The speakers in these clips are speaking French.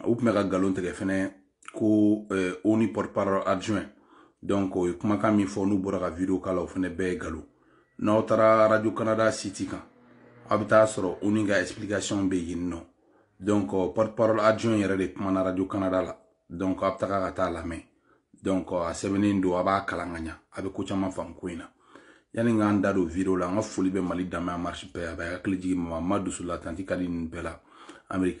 u tun bɛ ka nkalon tigɛ ko eh, porte-parole adjoint donc o ye eh, kumakan min nous video k'a la Notre radio canada City Abita aw bɛ ga explication bɛ non. donc eh, porte-parole adjoint yɛrɛ de radio canada la donc Abta bɛ la ka donc a sɛbɛnnen don a b'a kalan ka ɲa a bɛ ko caman faamu ko in na video la marche bɛɛ avec les hakili mama la tanti kali ninnu amérique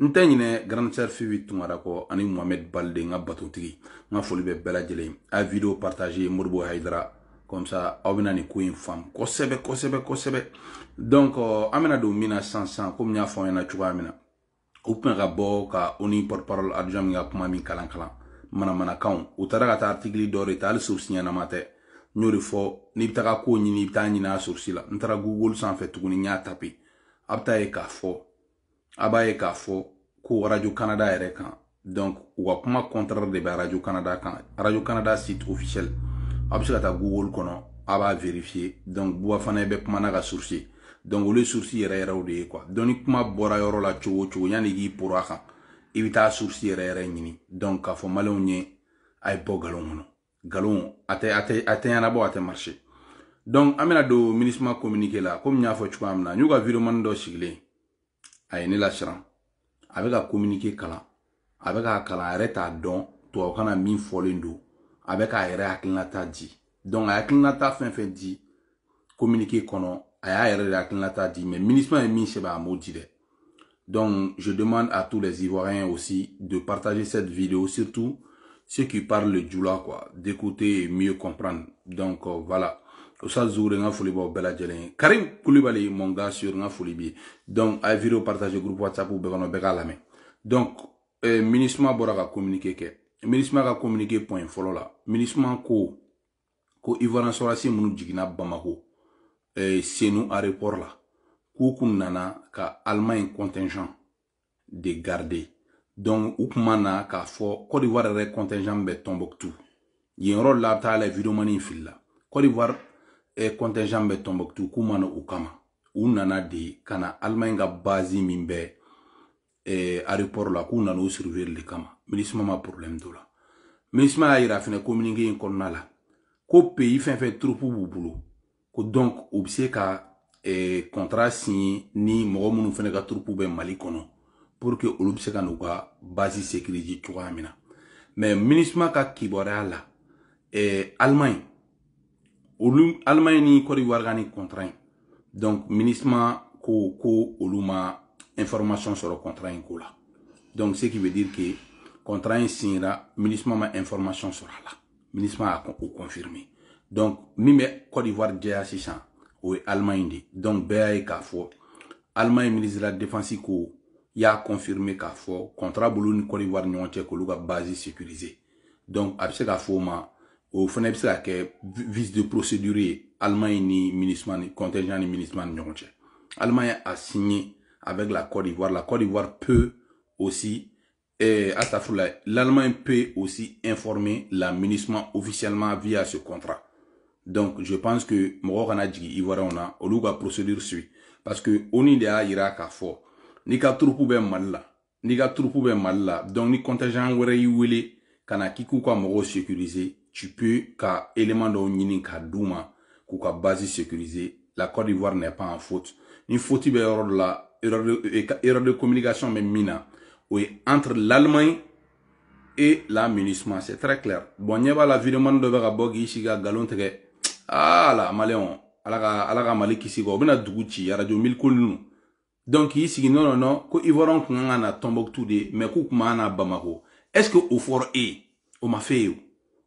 nte ɲinɛ grandchar fiwi tunkara ani mohamed balde n ka batotigi n ka foli bɛ bɛɛ a video partage moribo haidara comme aw bɛna nin ko in kosɛbɛ kosɛbɛ kosɛbɛ donc euh, an bɛna don min na sisan sisan komi y'a fɔ ɲɛna cogoya min na u tun ka bɔ ka o ni porte-parole min ka kuma min kalan kalan manamanakaw u taara ka taa article dɔ de ta hali source tɛ n y'o de fɔ n'i bɛ taga ko ɲini i bɛ taa ɲini a source la n taara google sanfɛ tuguni y'a tape a bɛ taa ye k'a fɔ a b'a ye k'a fɔ ko radio canada yɛrɛ kan donc u ka kuma contraire de bɛ radio canada kan radio canada site officiel a bɛ se ka taa google kɔnɔ a b'a vérifier donc buba fana bɛ kuma na ka source donc olu ye source yɛrɛ yɛrɛw de ye quoi donc ni kuma bɔra yɔrɔ la cogo o cogo yanni k'i poro a kan i bɛ taa source yɛrɛ yɛrɛ ɲini donc k'a fɔ maliyɛnw ye a ye bɔ nkalon kɔnɔ nkalon a tɛ a tɛ a tɛ ɲɛnabɔ a tɛ marché donc an bɛna don minisma communiqué la komi n y'a fɔ cogoya min na n y'u ka vidéoman dɔ sigilen avec ye ne lasiran a bɛ ka kominike kalan a bɛ k'a kalan a yɛrɛ t'a dɔn tubabukan na min fɔlen a k'a yɛrɛ di donc a hakilinata fin fɛn di communiquer kɔnɔ a y'a yɛrɛ de hakilinata di mais ministre ye min sɛbɛn a m'o di donc je demande à tous les ivoiriens aussi de partager cette vidéo surtout ceux qui parlent le djoula quoi d'écouter et mieux comprendre donc euh, voilà Sazou re nga foli bo bela djelen. Karim kuliba li monga sur nga foli bi. Donk ay video partaj e groupo watsapou bekanon beka lame. Donk, eh, minisman bora ga komunike ke. Minisman ga komunike po yon folo la. Euh, minisman ko, ko Yvon Anso Rassi mounou jikina bama ko. Eh, senou a repor la. Koukoun nana, ka Alman yon kontenjan de gardi. Donk, oukman na, ka fo, kodi war re kontenjan beton bok tou. Yen rol la, ta ale video mani yon fil la. Kodi war, e eh, contingent bɛ tɔnbɔkutu k'u ma na o kama u nana de ka na alemaɲi ka bazi min bɛ e, eh, aeroport la k'u nana o surveiller le kama minisima ma problème to la minisima y'a yira fɛnɛ communiqué in kɔnɔna la ko pays fɛn fɛn troupe b'u bolo ko donc u be se ka e, contrat signé ni mɔgɔ minnu fɛnɛ ka troupe bɛ mali kɔnɔ pour que olu be se ka n'u ka bazi sécurité cogoya min na mais minisima ka kibaruya la e, alemaɲi Allemagne ni Côte d'Ivoire Donc, contraint, donc MINUSMA ko ko oluma information sur contrat contraint. donc ce qui veut dire que contrat in signera ministre ma information sera a la ministre confirmé. donc mime Côte d'Ivoire déjà Allemagne donc bɛɛ y'a Allemagne ministre de la défense ko a confirmé k'a contrat b'olu ni Côte d'Ivoire ni ɲɔgɔn base sécurisée donc après bɛ ma au fana bɛ se que vis de procédure allemagne ni minusma ni contingent ni ni allemagne a signé avec la côte d'ivoire la côte d'ivoire peut aussi sa astafurla l'allemagne peut aussi informer la ministre officiellement via ce contrat donc je pense que a dit Ivoire on a olu ka procédure suit parce que on de à Irak à fort n'i ka trop bien mal la n'i ka trop bien mal la donc ni contingent wɛrɛ y'i wele qu'on a qui k'u à mɔgɔw tu peux ka élément dɔw ɲini ka d'u k'u ka base sécuriser la Côte d'Ivoire n'est pas en faute ni fauti bɛ erreur de la erreur de communication bɛ mina na entre l'Allemagne et la MINUSMA c'est très clair bon ɲɛ la vidéoman de bɛ ka bɔ k'i sigi ka galon tigɛ aa la maliyɛnw ala ka ala ka mali kisi kɔ radio bɛna donc ici non non non ko ivoirien kun kan ka tout de mais k'u kun Bamako est ce que au fort e au o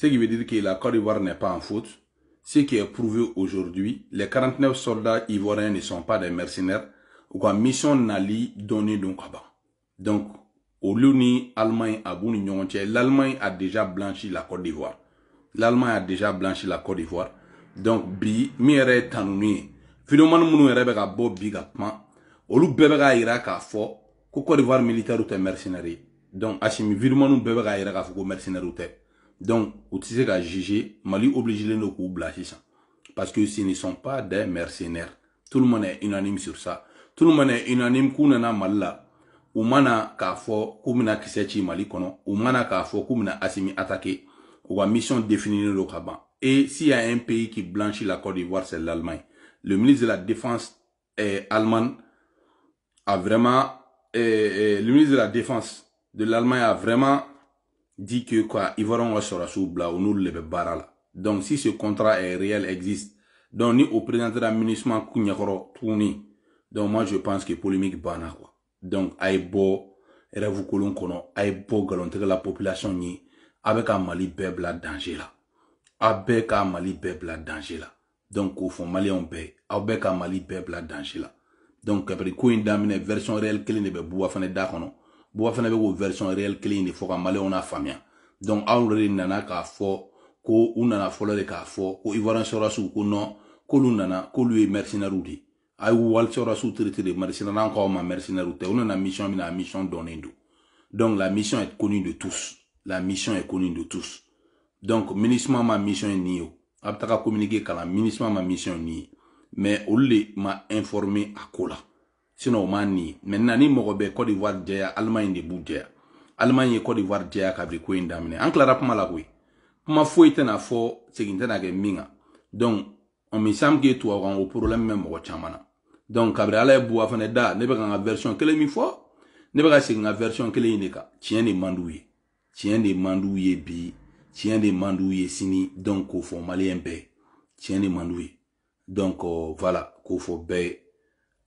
Ce qui veut dire que la Côte d'Ivoire n'est pas en faute. Ce qui est prouvé aujourd'hui, les 49 soldats ivoiriens ne sont pas des mercenaires. Ou quoi, mission Nali donnée donc Donc, au lieu Allemagne à l'Allemagne a déjà blanchi la Côte d'Ivoire. L'Allemagne a déjà blanchi la Côte d'Ivoire. Donc, bi, mi re, tanu min ye. Finalement, minnu yɛrɛ ka bi ka kuma, olu bebe ga ira k'a fo ko Côte d'Ivoire militaire te mercenaire Donc, Asimi, virumanu bɛɛ bebe, ka ira, k'a fo ko mercenaire donc, vous savez de juger Mali obliger les k'u bila parce que ce ne sont pas des mercenaires tout le monde est unanime sur ça tout le monde est unanime qu'on a mal là. Ou mana k'a fɔ k'u Mali kono. Ou mana Assimi mission définie le ka et s'il y a un pays qui blanchit la Côte d'Ivoire c'est l'Allemagne le ministre de la défense eh, allemande a vraiment eh, eh, le ministre de la défense de l'Allemagne a vraiment dit que quoi, ils wa sur la soubla ou nous le barala. Donc si ce contrat est réel existe. Donc ni au président de l'administration ɲɛkɔrɔ tuni. Donc moi je pense que polémique banna quoi. Donc a ye bɔ rêve que l'on connaît ye bɔ la population ni avec un Mali peuple la danger la. A bɛɛ Mali peuple la danger là. Donc au fond Mali on ye, Avec un Mali peuple la danger là. Donc après quoi une daminɛ version réelle kelen de bɛ Buba fana da non. Buba fana bɛ k'o version réelle kelen il de fɔ on a la faamuya donc anw yɛrɛ de nana k'a fɔ ko u nana fɔlɔ de k'a fɔ ko ivoirien sɔrɔdasiw ko non k'olu nana k'olu ye mercenaires de ye a y'u wali sɔrɔdasiw traité de mercenaires n'anw k'aw ma mercenaires tɛ u mission min a mission dɔnnen donc la mission est connue de tous la mission est connue de tous donc minisma ma mission ni, nin a bɛ taga communiqué kalan ma mission ni, mais olu de ma informer a ko sinon o ma ni maintenant ni mɔgɔ bɛ cote d'ivoire jɛya allemagne de b'u jɛya allemagne ye cote d'ivoire jɛya kabiri ko in daminɛ an tilara kuma la koyi kuma foyi tɛna fɔ segin tɛna kɛ min kan donc on me semble que tubabu kan o problème bɛ mɔgɔ caman na donc kabiri ala ye buwa fana da ne bɛ ka n ka version kelen min fɔ ne bɛ ka segin n ka version kelen in de kan tiɲɛ de man d'u ye tiɲɛ de man d'u ye bi tiɲɛ de man d'u ye sini donc k'o fɔ maliyɛn bɛɛ tiɲɛ de man d'u ye donc euh, voilà k'o fɔ bɛɛ ye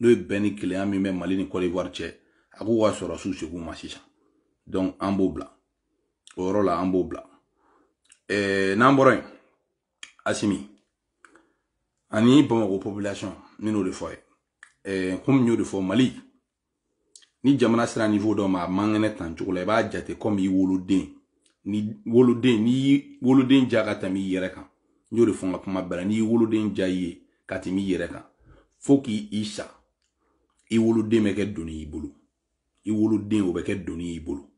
n'o ye bɛn ni kelenya min bɛ mali ni kɔdiwari cɛ a k'u ka sɔrɔsiw segu ma sisan donc an b'o bila o yɔrɔ la an b'o bila n'an bɔra yen asimi ani bamakɔ population n n'o de fɔ ye komi n y'o de fɔ mali ni jamana sera niveau dɔ ma a man kɛnɛ tan cogo la i b'a jate komi i woloden ni woloden n'i woloden ja ka tɛmɛ i yɛrɛ kan n y'o de fɔ n ka kuma bɛɛ la n'i woloden ja i ye ka tɛmɛ i yɛrɛ kan fo k'i i sa I woulou den meket doni i boulou. I woulou den ou beket doni i boulou.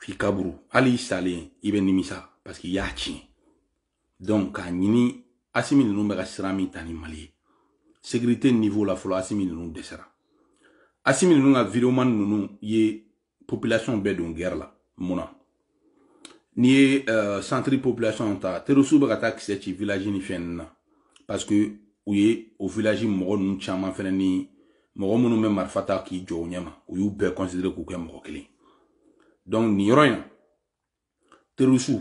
Fi kabourou. Ali yi sale, i ben nimi sa. Paski ya chen. Don ka nini, asimil nou beka srami tani mali. Sekrite nivou la folo, asimil nou desera. Asimil nou nga videoman nou nou, ye populasyon bedon ger la. Mou nan. Ni e sentri populasyon anta. Terosu beka ta kise chi vilajin ni fenen nan. Paske ou ye, ou vilajin moun nou chaman fenen ni mɔgɔ minnu bɛ marifa ta k'i jɔ u ɲɛma u y'u bɛɛ considéré k'u kɛ mɔgɔ kelen donc nin yɔrɔ in na terisiw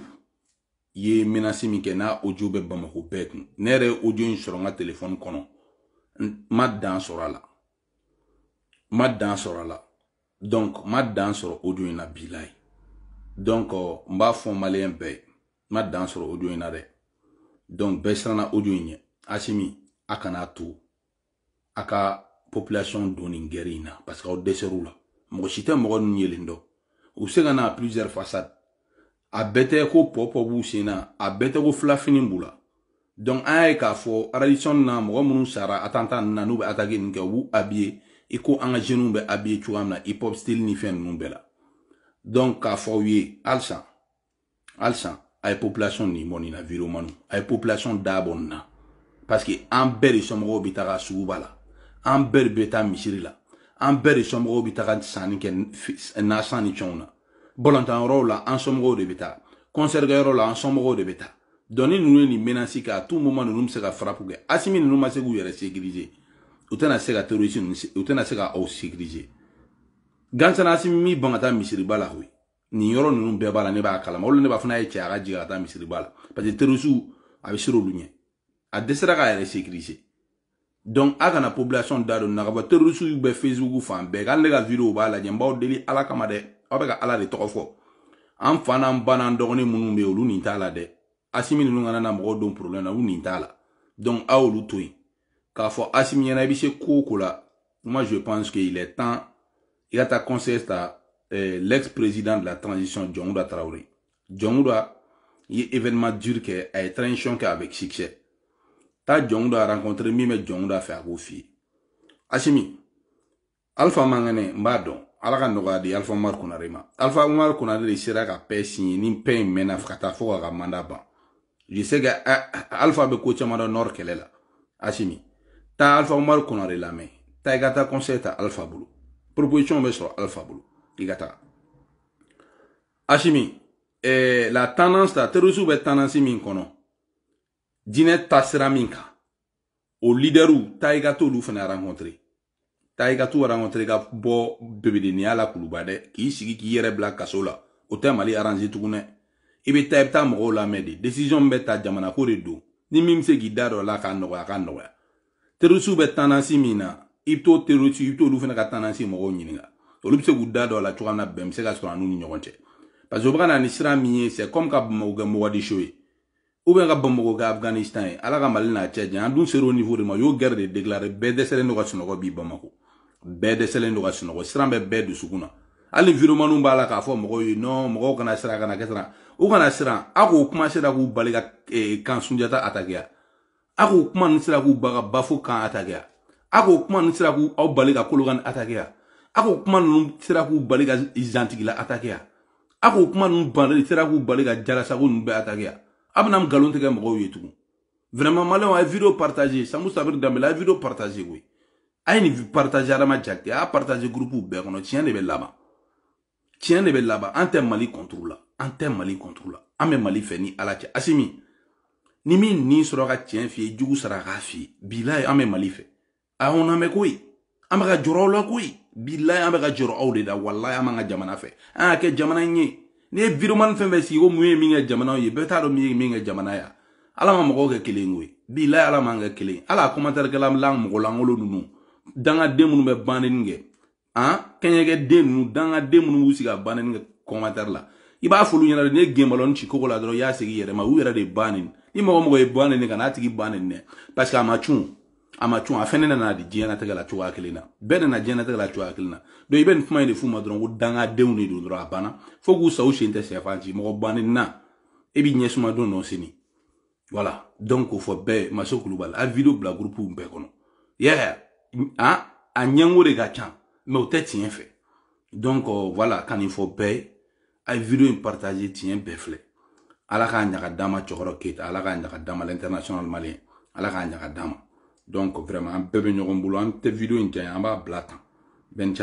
ye menasi min kɛ n'a audio bɛ bamako bɛɛ kun ne yɛrɛ ye audio in sɔrɔ n ka telefɔni kɔnɔ n ma dan sɔrɔ a la n ma dan sɔrɔ a la donc n ma dan sɔrɔ audio in na bi la ye donc n b'a fɔ maliyɛn bɛɛ ye n ma dan sɔrɔ audio in na dɛ donc bɛɛ siranna audio in ɲɛ asimi a kana to a ka population donni gɛrɛ in na parce que aw dɛsɛr'u la mɔgɔ si tɛ mɔgɔ ninnu yelen dɔn u bɛ se ka na plusieurs façades a bɛɛ tɛ ko pɔpɔ b'u sen na a bɛɛ tɛ ko filafini b'u la donc an y'a ye k'a fɔ radiation na mɔgɔ minnu sara attentat ninnu na n'u bɛ attaquer ninnu kɛ u b'u habiller i ko an ka jeunes bɛ habiller cogoya min na hip hop style ni fɛn ninnu bɛɛ la donc k'a fɔ aw ye halisa halisa a ye population nin bɔ nin na viromanu a ye population da bɔ nin na parce que an bɛɛ de somɔgɔw bɛ taga suguba la an bɛɛ de bɛ taa misiri la an bɛɛ de somɔgɔw bɛ taga sanni kɛ nasan ni fɛnw na balontan la an somɔgɔw de bɛ taa kɔnsɛrikɛyɔrɔ la an somɔgɔw de bɛ taa dɔnni ninnu ye nin menasi kɛ a tu moma ninnu bɛ se ka farapu kɛ asimi ninnu ma se k'u yɛrɛ sécuriser u tɛna se ka terorisi ninnu u tɛna se ka aw sécuriser gansana asimi min ban ka taa misiriba la koyi nin yɔrɔ ninnu bɛɛ b'a la ne b'a kalama olu ne b'a fɔ ye cɛ ka jigin ka taa misiriba la parce que terorisiw a bɛ siran olu ɲɛ a dɛsɛra k'a yɛrɛ sécuriser Don ak an apoblasyon dadon nan rava te rousou yu be fezouk ou ah, fan, bek an nega vido ou ba la, jen ba ou deli ala kamade, ap beka ala de trofou. An fana m banan dorne mounoube ou loun ninta la de, asimil nou nan nan m wadon problem nan loun ninta la. Don a ou loutoui. Ka fwa asimil yon nabise koukou la, mwa je panj ke ile tan, yata konser ta l'eks prezident la transisyon Djonouda Traoré. Djonouda, yi evenman djurke, ay trenchonke avek siksep. taa jɔn dɔ a rencontre min bɛ jɔn dɔ a fɛ a k'o f'i asimi alpha mangane n ala ka nɔgɔya di alpha mar kunare ma alpha mar kunare de sera ka pɛ signé ni pɛ in mɛnna ka taa fo k'a ka je sais que alpha bɛ ko caman dɔn nord kɛlɛ la asimi taa alpha mar kunare lamɛn taa i ka gata. conseil ta alpha bolo proposition bɛ sɔrɔ alpha bolo i asimi eh, la tendance ta terroriste bɛ tendance min kɔnɔ dinɛ tasira min kan o lidɛriw taa i ka t'olu fana rencontre taa i ka t'u rencontre ka bɔ bebedeniya la kuluba dɛ k'i sigi k'i yɛrɛ bila kaso la o tɛ mali arrange tugun dɛ i bɛ taa i bɛ taa mɔgɔw lamɛn de décision min bɛ ta jamana ko de don ni min bɛ se k'i da dɔ la k'a nɔgɔya k'a nɔgɔya terroriste bɛ tendance min na i bɛ t'o terroriste i bɛ t'olu fana ka tendance mɔgɔw ɲininka olu bɛ se k'u da dɔ la cogoya min na bɛn bɛ se ka sɔrɔ an n'u ni ɲɔgɔn cɛ parce que u bɛ ka na ni sira min ye c'est comme ka bamakɔ kɛ mogadisho ye ou bien ka bamakɔ ka afghanistan ye ala ka mali n'a cɛ janya an dun sera o niveau de ma u y'o guerre de déclaré bɛɛ dɛsɛlen do ka sunɔgɔ bi bamakɔ bɛɛ dɛsɛlen do ka sunɔgɔ siran bɛ bɛɛ dusukun na hali viromaniw b'a la k'a fɔ mɔgɔw ye non mɔgɔw kana siran kana kɛ siran u kana siran a k'o kuma sera k'u bali ka kan sunjata atakeya a k'o kuma ninnu sera k'u ba ka bafo kan atakeya a k'o kuma ninnu sera k'u aw bali ka kolokani atakeya a k'o kuma ninnu sera k'u bali ka zantigila atakeya a k'o kuma ninnu sera k'u bali ka jalasago ninnu bɛɛ atakeya abnam galonte nkalon tigɛ mɔgɔw ye vraiment maliyɛnw a vidéo video partage samu sabiri la a ye video partage oui. a ye nin partage la a y'a partage groupe ou kɔnɔ tiɲɛ de bɛ laban tiɲɛ de bɛ laban en tɛ mali contre la mali contrôle là. mali ala cɛ asimi ni min ni f'i jugu sara f'i mali fe. a on a me an bɛ amaga la koyi bilayi ame bɛ ka de la wallah an jamana fɛ an y'a ni environnement fɛn fɛn sigi ko mun ye min kɛ jamanaw ye bɛɛ t'a dɔn min ye min kɛ jamana ya ala ma mɔgɔw kɛ kelen koyi bilayi ala man kɛ kelen ala kɔmantɛrikɛla la mɔgɔ lankolon ninnu dangaden minnu bɛ banneni kɛ an kɛɲɛkɛden ninnu dangaden minnu b'u sigi ka banneni kɛ kɔmantɛri la i b'a f'olu ɲɛna de ni ye genbalɔni ci kogo la dɔrɔn i y'a segin i yɛrɛ ma u yɛrɛ de banni ni mɔgɔ mɔgɔ ye banni ka n'a tigi banni dɛ parce que a ma cun a ma cun a fɛnɛ nana di diɲɛnatigɛ la cogoya kelen na bɛɛ nana diɲɛnatigɛ la cogoya kelen na don i bɛ nin kuma in de f'u ma dɔrɔn ko dangadenw de don dɔrɔn a banna fo k'u saw sen tɛ sɛfan ci mɔgɔ bannen na e b'i ɲɛsuma don nɔ sini wala donc k'o fɔ bɛɛ maso kulubali a video bila gurupuw bɛɛ kɔnɔ yeah a a ɲɛngo de ka can mɛ o tɛ tiɲɛ fɛ donc voilà ka nin fɔ bɛɛ a ye video in partage tiɲɛ bɛɛ filɛ ala k'a ɲaga dama cɛkɔrɔ keyita ala k'a ɲaga dama l'international malien ala k'a ɲaga dama donc vraiment un peu de ɲɔgɔn boulot. an tɛ video in ben